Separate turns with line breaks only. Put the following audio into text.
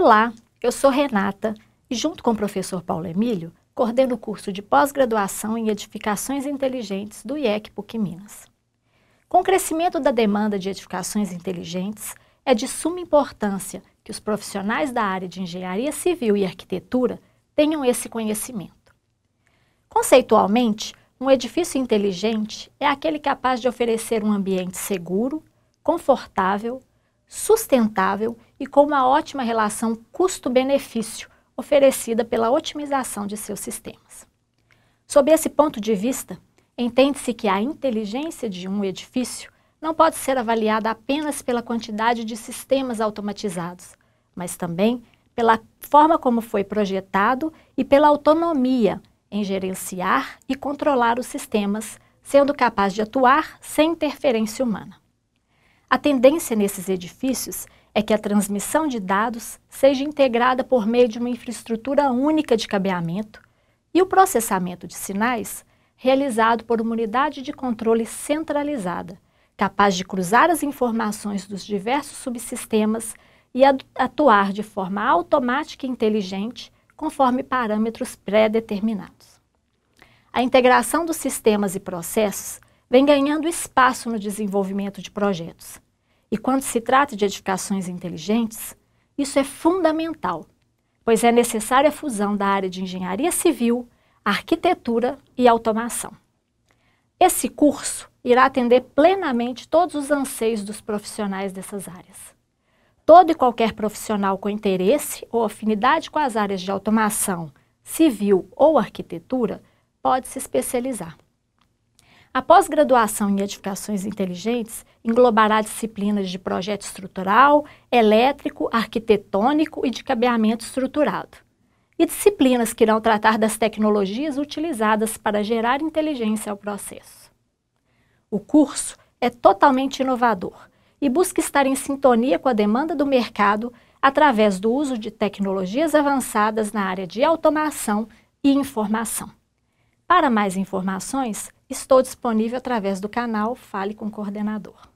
Olá, eu sou Renata e, junto com o professor Paulo Emílio, coordeno o curso de pós-graduação em edificações inteligentes do IEC PUC Minas. Com o crescimento da demanda de edificações inteligentes, é de suma importância que os profissionais da área de engenharia civil e arquitetura tenham esse conhecimento. Conceitualmente, um edifício inteligente é aquele capaz de oferecer um ambiente seguro, confortável, sustentável e com uma ótima relação custo-benefício oferecida pela otimização de seus sistemas. Sob esse ponto de vista, entende-se que a inteligência de um edifício não pode ser avaliada apenas pela quantidade de sistemas automatizados, mas também pela forma como foi projetado e pela autonomia em gerenciar e controlar os sistemas, sendo capaz de atuar sem interferência humana. A tendência nesses edifícios é que a transmissão de dados seja integrada por meio de uma infraestrutura única de cabeamento e o processamento de sinais realizado por uma unidade de controle centralizada, capaz de cruzar as informações dos diversos subsistemas e atuar de forma automática e inteligente conforme parâmetros pré-determinados. A integração dos sistemas e processos vem ganhando espaço no desenvolvimento de projetos. E quando se trata de edificações inteligentes, isso é fundamental, pois é necessária a fusão da área de engenharia civil, arquitetura e automação. Esse curso irá atender plenamente todos os anseios dos profissionais dessas áreas. Todo e qualquer profissional com interesse ou afinidade com as áreas de automação, civil ou arquitetura pode se especializar. A pós-graduação em edificações inteligentes englobará disciplinas de projeto estrutural, elétrico, arquitetônico e de cabeamento estruturado. E disciplinas que irão tratar das tecnologias utilizadas para gerar inteligência ao processo. O curso é totalmente inovador e busca estar em sintonia com a demanda do mercado através do uso de tecnologias avançadas na área de automação e informação. Para mais informações, Estou disponível através do canal Fale com o Coordenador.